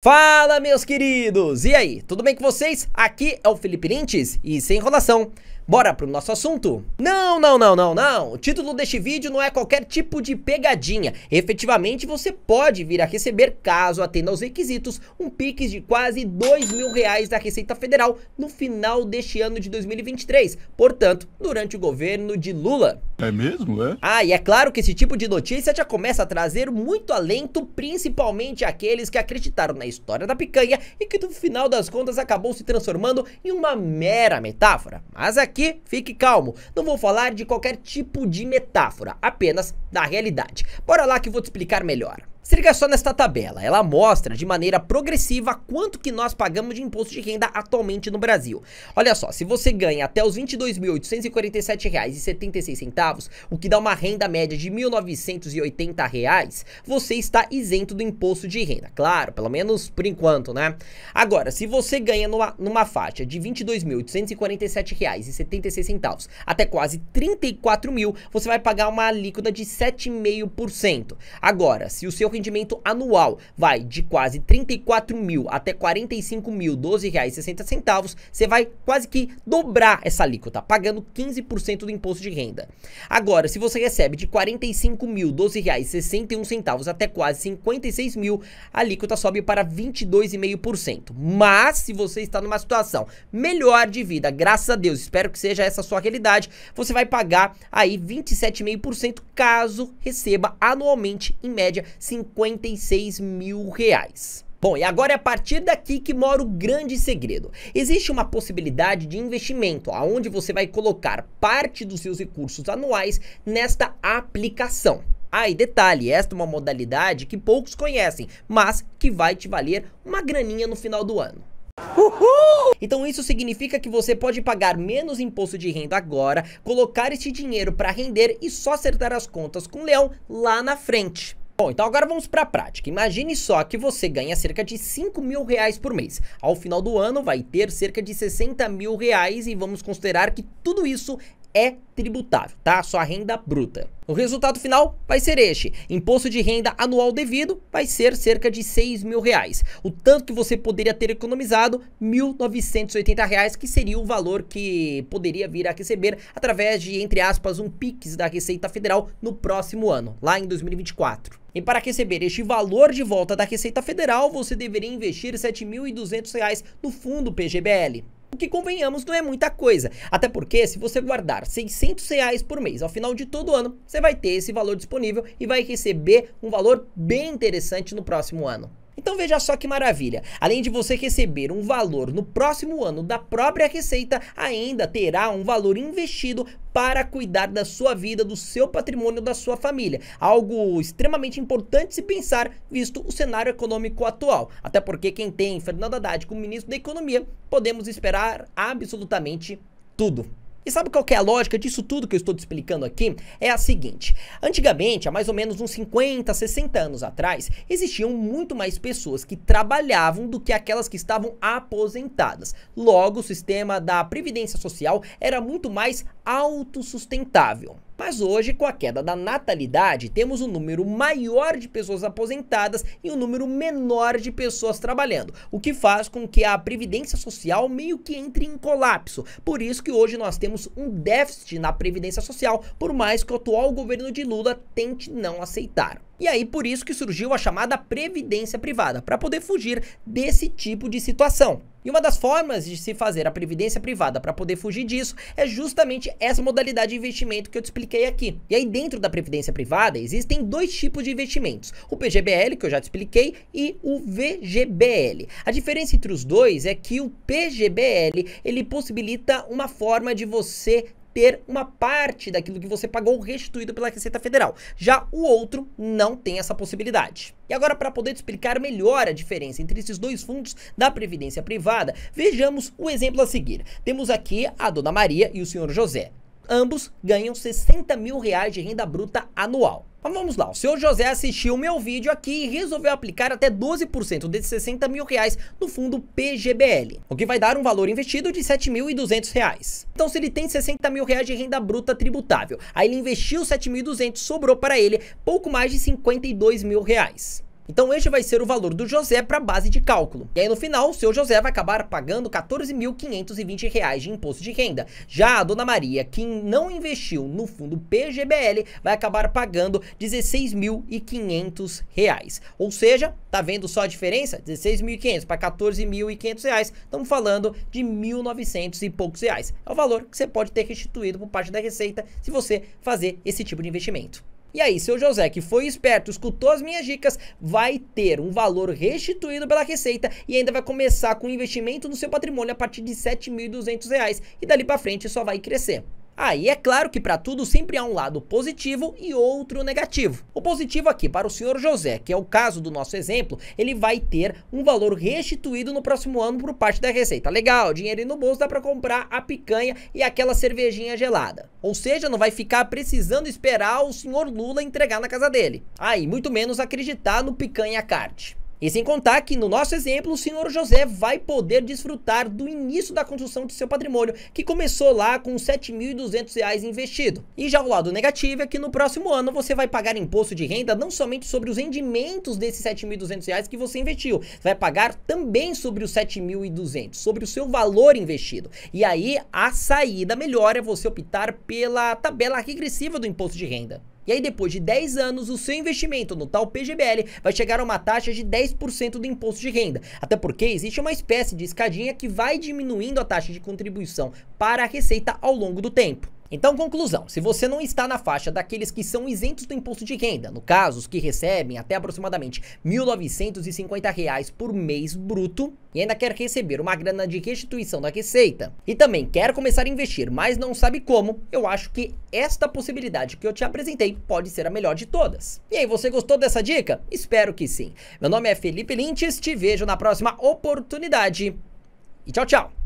Fala meus queridos, e aí, tudo bem com vocês? Aqui é o Felipe Lintes e sem enrolação, Bora pro nosso assunto? Não, não, não, não, não. O título deste vídeo não é qualquer tipo de pegadinha. Efetivamente, você pode vir a receber, caso atenda aos requisitos, um PIX de quase 2 mil reais da Receita Federal no final deste ano de 2023. Portanto, durante o governo de Lula. É mesmo, é? Ah, e é claro que esse tipo de notícia já começa a trazer muito alento, principalmente aqueles que acreditaram na história da picanha e que no final das contas acabou se transformando em uma mera metáfora. Mas é aqui, fique calmo. Não vou falar de qualquer tipo de metáfora, apenas da realidade. Bora lá que eu vou te explicar melhor. Se liga só nesta tabela, ela mostra de maneira progressiva quanto que nós pagamos de imposto de renda atualmente no Brasil. Olha só, se você ganha até os R$ 22.847,76, o que dá uma renda média de R$ 1.980, reais, você está isento do imposto de renda. Claro, pelo menos por enquanto, né? Agora, se você ganha numa, numa faixa de R$ 22.847,76 até quase R$ 34.000, você vai pagar uma alíquota de 7,5%. Agora, se o seu rendimento anual vai de quase 34 mil até 45 mil, 12 reais 60 centavos, você vai quase que dobrar essa alíquota, pagando 15% do imposto de renda. Agora, se você recebe de 45 mil, 12 reais 61 centavos até quase 56 mil, a alíquota sobe para 22,5%. Mas, se você está numa situação melhor de vida, graças a Deus, espero que seja essa sua realidade, você vai pagar aí 27,5% caso receba anualmente, em média, 50 56 mil reais. Bom, e agora é a partir daqui que mora o grande segredo. Existe uma possibilidade de investimento, aonde você vai colocar parte dos seus recursos anuais nesta aplicação. Ah, e detalhe, esta é uma modalidade que poucos conhecem, mas que vai te valer uma graninha no final do ano. Uhul! Então isso significa que você pode pagar menos imposto de renda agora, colocar este dinheiro para render e só acertar as contas com o leão lá na frente. Bom, então agora vamos para a prática. Imagine só que você ganha cerca de 5 mil reais por mês. Ao final do ano vai ter cerca de 60 mil reais e vamos considerar que tudo isso é tributável, tá? Sua renda bruta. O resultado final vai ser este. Imposto de renda anual devido vai ser cerca de 6 mil reais. O tanto que você poderia ter economizado, 1.980 reais, que seria o valor que poderia vir a receber através de, entre aspas, um PIX da Receita Federal no próximo ano, lá em 2024. E para receber este valor de volta da Receita Federal, você deveria investir R$ 7.200 no fundo PGBL. O que convenhamos não é muita coisa, até porque se você guardar 600 reais por mês ao final de todo ano, você vai ter esse valor disponível e vai receber um valor bem interessante no próximo ano. Então veja só que maravilha. Além de você receber um valor no próximo ano da própria receita, ainda terá um valor investido para cuidar da sua vida, do seu patrimônio, da sua família. Algo extremamente importante se pensar, visto o cenário econômico atual. Até porque quem tem Fernando Haddad como ministro da Economia, podemos esperar absolutamente tudo. E sabe qual é a lógica disso tudo que eu estou te explicando aqui? É a seguinte: antigamente, há mais ou menos uns 50, 60 anos atrás, existiam muito mais pessoas que trabalhavam do que aquelas que estavam aposentadas. Logo, o sistema da previdência social era muito mais autossustentável. Mas hoje, com a queda da natalidade, temos um número maior de pessoas aposentadas e um número menor de pessoas trabalhando, o que faz com que a previdência social meio que entre em colapso. Por isso que hoje nós temos um déficit na previdência social, por mais que o atual governo de Lula tente não aceitar. E aí por isso que surgiu a chamada previdência privada, para poder fugir desse tipo de situação. E uma das formas de se fazer a previdência privada para poder fugir disso é justamente essa modalidade de investimento que eu te expliquei aqui. E aí dentro da previdência privada existem dois tipos de investimentos: o PGBL, que eu já te expliquei, e o VGBL. A diferença entre os dois é que o PGBL, ele possibilita uma forma de você ter uma parte daquilo que você pagou restituído pela Receita Federal. Já o outro não tem essa possibilidade. E agora, para poder explicar melhor a diferença entre esses dois fundos da Previdência Privada, vejamos o exemplo a seguir. Temos aqui a Dona Maria e o Senhor José ambos ganham 60 mil reais de renda bruta anual. Mas vamos lá, o senhor José assistiu o meu vídeo aqui e resolveu aplicar até 12% desses 60 mil reais no fundo PGBL, o que vai dar um valor investido de 7.200 reais. Então se ele tem 60 mil reais de renda bruta tributável, aí ele investiu 7.200, sobrou para ele pouco mais de 52 mil reais. Então este vai ser o valor do José para base de cálculo. E aí no final, o seu José vai acabar pagando 14.520 reais de imposto de renda. Já a dona Maria, que não investiu no fundo PGBL, vai acabar pagando 16.500 reais. Ou seja, tá vendo só a diferença? 16.500 para 14.500 reais, estamos falando de 1.900 e poucos reais. É o valor que você pode ter restituído por parte da Receita se você fazer esse tipo de investimento. E aí, seu José, que foi esperto, escutou as minhas dicas, vai ter um valor restituído pela Receita e ainda vai começar com investimento no seu patrimônio a partir de R$ 7.200 e dali para frente só vai crescer. Aí ah, é claro que para tudo sempre há um lado positivo e outro negativo. O positivo aqui para o senhor José, que é o caso do nosso exemplo, ele vai ter um valor restituído no próximo ano por parte da Receita. Legal, dinheiro no bolso dá para comprar a picanha e aquela cervejinha gelada. Ou seja, não vai ficar precisando esperar o senhor Lula entregar na casa dele. Aí, ah, muito menos acreditar no picanha card. E sem contar que, no nosso exemplo, o senhor José vai poder desfrutar do início da construção de seu patrimônio, que começou lá com R$ 7.200 investido. E já o lado negativo é que no próximo ano você vai pagar imposto de renda não somente sobre os rendimentos desses R$ 7.200 que você investiu, você vai pagar também sobre os R$ 7.200, sobre o seu valor investido. E aí a saída melhor é você optar pela tabela regressiva do imposto de renda. E aí, depois de 10 anos, o seu investimento no tal PGBL vai chegar a uma taxa de 10% do imposto de renda. Até porque existe uma espécie de escadinha que vai diminuindo a taxa de contribuição para a receita ao longo do tempo. Então, conclusão: se você não está na faixa daqueles que são isentos do imposto de renda, no caso, os que recebem até aproximadamente R$ 1.950 reais por mês bruto, e ainda quer receber uma grana de restituição da receita, e também quer começar a investir, mas não sabe como, eu acho que esta possibilidade que eu te apresentei pode ser a melhor de todas. E aí, você gostou dessa dica? Espero que sim. Meu nome é Felipe Lintes, te vejo na próxima oportunidade. E tchau, tchau!